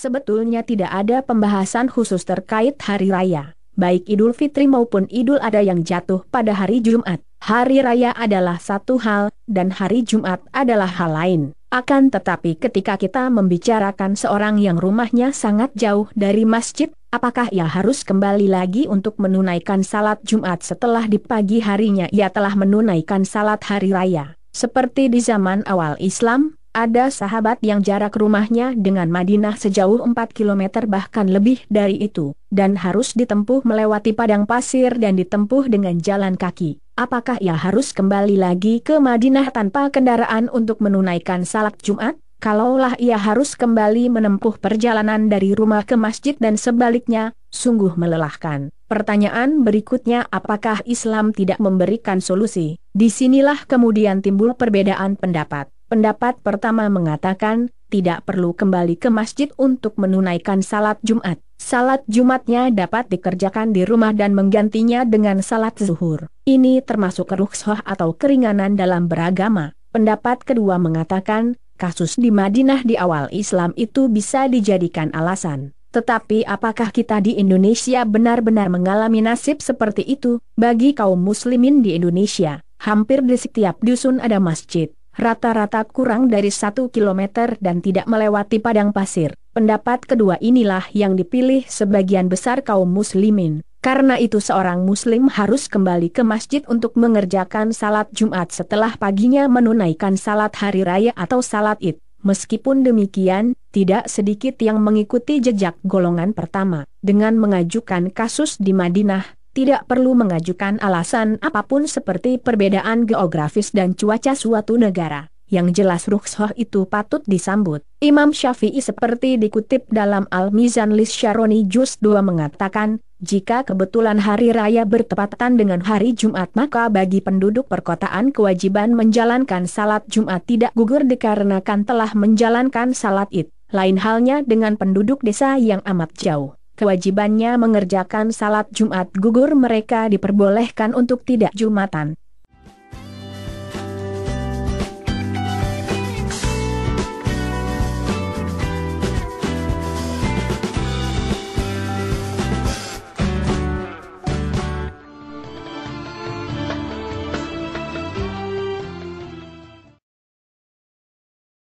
Sebetulnya tidak ada pembahasan khusus terkait hari raya, baik Idul Fitri maupun Idul Adha yang jatuh pada hari Jumat. Hari raya adalah satu hal, dan hari Jumat adalah hal lain. Akan tetapi ketika kita membicarakan seorang yang rumahnya sangat jauh dari masjid, apakah ia harus kembali lagi untuk menunaikan salat Jumat setelah di pagi harinya ia telah menunaikan salat hari raya? Seperti di zaman awal Islam, ada sahabat yang jarak rumahnya dengan Madinah sejauh 4 km bahkan lebih dari itu, dan harus ditempuh melewati padang pasir dan ditempuh dengan jalan kaki. Apakah ia harus kembali lagi ke Madinah tanpa kendaraan untuk menunaikan salat Jumat? Kalaulah ia harus kembali menempuh perjalanan dari rumah ke masjid dan sebaliknya, sungguh melelahkan. Pertanyaan berikutnya apakah Islam tidak memberikan solusi? Disinilah kemudian timbul perbedaan pendapat. Pendapat pertama mengatakan, tidak perlu kembali ke masjid untuk menunaikan salat Jumat. Salat Jumatnya dapat dikerjakan di rumah dan menggantinya dengan salat zuhur. Ini termasuk keruksoh atau keringanan dalam beragama. Pendapat kedua mengatakan, kasus di Madinah di awal Islam itu bisa dijadikan alasan. Tetapi apakah kita di Indonesia benar-benar mengalami nasib seperti itu? Bagi kaum muslimin di Indonesia, hampir di setiap dusun ada masjid rata-rata kurang dari satu kilometer dan tidak melewati padang pasir. Pendapat kedua inilah yang dipilih sebagian besar kaum muslimin. Karena itu seorang muslim harus kembali ke masjid untuk mengerjakan salat Jumat setelah paginya menunaikan salat hari raya atau salat id. Meskipun demikian, tidak sedikit yang mengikuti jejak golongan pertama. Dengan mengajukan kasus di Madinah, tidak perlu mengajukan alasan apapun seperti perbedaan geografis dan cuaca suatu negara. Yang jelas rukhsah itu patut disambut. Imam Syafi'i seperti dikutip dalam Al-Mizan Lis Syaroni Juz 2 mengatakan, jika kebetulan hari raya bertepatan dengan hari Jumat maka bagi penduduk perkotaan kewajiban menjalankan salat Jumat tidak gugur dikarenakan telah menjalankan salat id. Lain halnya dengan penduduk desa yang amat jauh kewajibannya mengerjakan salat Jumat gugur mereka diperbolehkan untuk tidak Jumatan.